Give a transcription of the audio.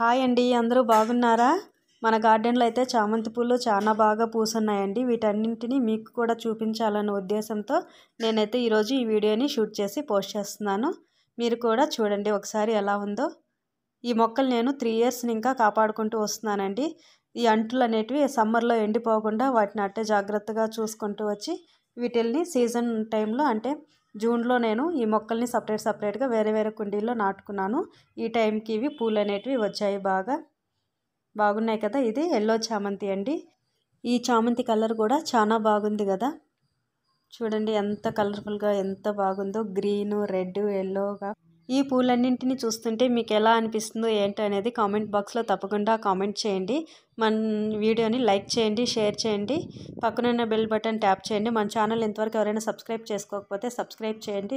hi అండి అందరూ బాగున్నారా మన గార్డెన్లో అయితే చామంతి పూలు చాలా బాగా పూసున్నాయండి వీటన్నింటినీ మీకు కూడా చూపించాలనే ఉద్దేశంతో నేనైతే ఈరోజు ఈ వీడియోని షూట్ చేసి పోస్ట్ చేస్తున్నాను మీరు కూడా చూడండి ఒకసారి ఎలా ఉందో ఈ మొక్కలు నేను త్రీ ఇయర్స్ని ఇంకా కాపాడుకుంటూ వస్తున్నానండి ఈ అంటులు అనేటివి సమ్మర్లో ఎండిపోకుండా వాటిని అట్టే జాగ్రత్తగా చూసుకుంటూ వచ్చి వీటిల్ని సీజన్ టైంలో అంటే జూన్లో నేను ఈ మొక్కల్ని సపరేట్ సపరేట్గా వేరే వేరే కుండీల్లో నాటుకున్నాను ఈ టైంకి ఇవి పూలు అనేటివి వచ్చాయి బాగా బాగున్నాయి కదా ఇది ఎల్లో చామంతి అండి ఈ చామంతి కలర్ కూడా చాలా బాగుంది కదా చూడండి ఎంత కలర్ఫుల్గా ఎంత బాగుందో గ్రీను రెడ్ ఎల్లోగా ఈ పూలన్నింటిని చూస్తుంటే మీకు ఎలా అనిపిస్తుందో ఏంటి అనేది కామెంట్ బాక్స్లో తప్పకుండా కామెంట్ చేయండి మన వీడియోని లైక్ చేయండి షేర్ చేయండి పక్కనున్న బెల్ బటన్ ట్యాప్ చేయండి మన ఛానల్ ఇంతవరకు ఎవరైనా సబ్స్క్రైబ్ చేసుకోకపోతే సబ్స్క్రైబ్ చేయండి